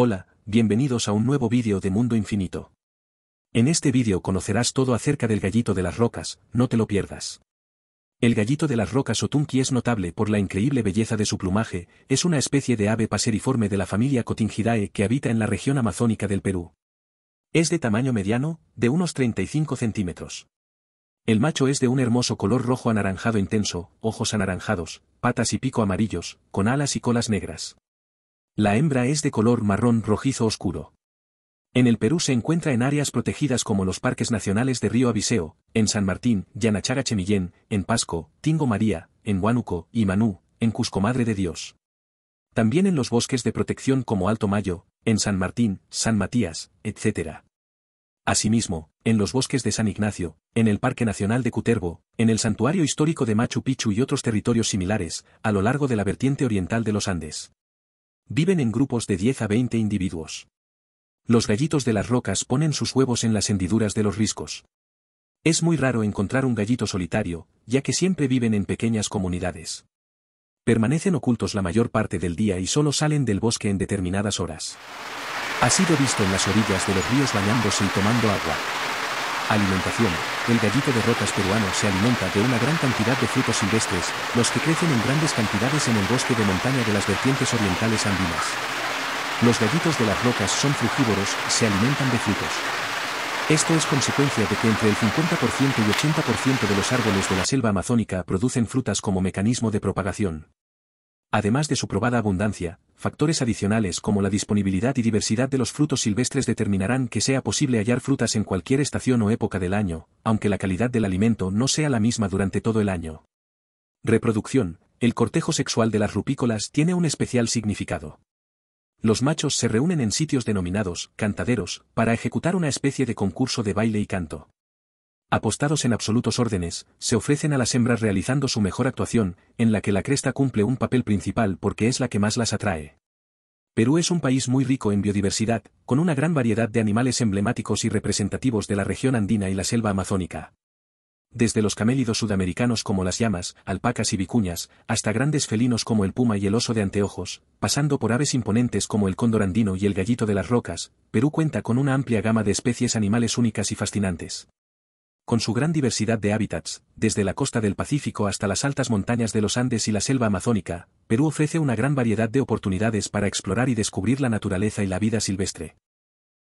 Hola, bienvenidos a un nuevo vídeo de Mundo Infinito. En este vídeo conocerás todo acerca del gallito de las rocas, no te lo pierdas. El gallito de las rocas o es notable por la increíble belleza de su plumaje, es una especie de ave paseriforme de la familia Cotingidae que habita en la región amazónica del Perú. Es de tamaño mediano, de unos 35 centímetros. El macho es de un hermoso color rojo anaranjado intenso, ojos anaranjados, patas y pico amarillos, con alas y colas negras. La hembra es de color marrón rojizo oscuro. En el Perú se encuentra en áreas protegidas como los parques nacionales de Río Abiseo, en San Martín, Yanachara Chemillén, en Pasco, Tingo María, en Huánuco, y Manú, en Cusco Madre de Dios. También en los bosques de protección como Alto Mayo, en San Martín, San Matías, etc. Asimismo, en los bosques de San Ignacio, en el Parque Nacional de Cuterbo, en el Santuario Histórico de Machu Picchu y otros territorios similares, a lo largo de la vertiente oriental de los Andes. Viven en grupos de 10 a 20 individuos. Los gallitos de las rocas ponen sus huevos en las hendiduras de los riscos. Es muy raro encontrar un gallito solitario, ya que siempre viven en pequeñas comunidades. Permanecen ocultos la mayor parte del día y solo salen del bosque en determinadas horas. Ha sido visto en las orillas de los ríos bañándose y tomando agua. Alimentación. El gallito de rocas peruano se alimenta de una gran cantidad de frutos silvestres, los que crecen en grandes cantidades en el bosque de montaña de las vertientes orientales andinas. Los gallitos de las rocas son frugívoros, se alimentan de frutos. Esto es consecuencia de que entre el 50% y 80% de los árboles de la selva amazónica producen frutas como mecanismo de propagación. Además de su probada abundancia, factores adicionales como la disponibilidad y diversidad de los frutos silvestres determinarán que sea posible hallar frutas en cualquier estación o época del año, aunque la calidad del alimento no sea la misma durante todo el año. Reproducción. El cortejo sexual de las rupícolas tiene un especial significado. Los machos se reúnen en sitios denominados cantaderos para ejecutar una especie de concurso de baile y canto. Apostados en absolutos órdenes, se ofrecen a las hembras realizando su mejor actuación, en la que la cresta cumple un papel principal porque es la que más las atrae. Perú es un país muy rico en biodiversidad, con una gran variedad de animales emblemáticos y representativos de la región andina y la selva amazónica. Desde los camélidos sudamericanos como las llamas, alpacas y vicuñas, hasta grandes felinos como el puma y el oso de anteojos, pasando por aves imponentes como el cóndor andino y el gallito de las rocas, Perú cuenta con una amplia gama de especies animales únicas y fascinantes con su gran diversidad de hábitats, desde la costa del Pacífico hasta las altas montañas de los Andes y la selva amazónica, Perú ofrece una gran variedad de oportunidades para explorar y descubrir la naturaleza y la vida silvestre.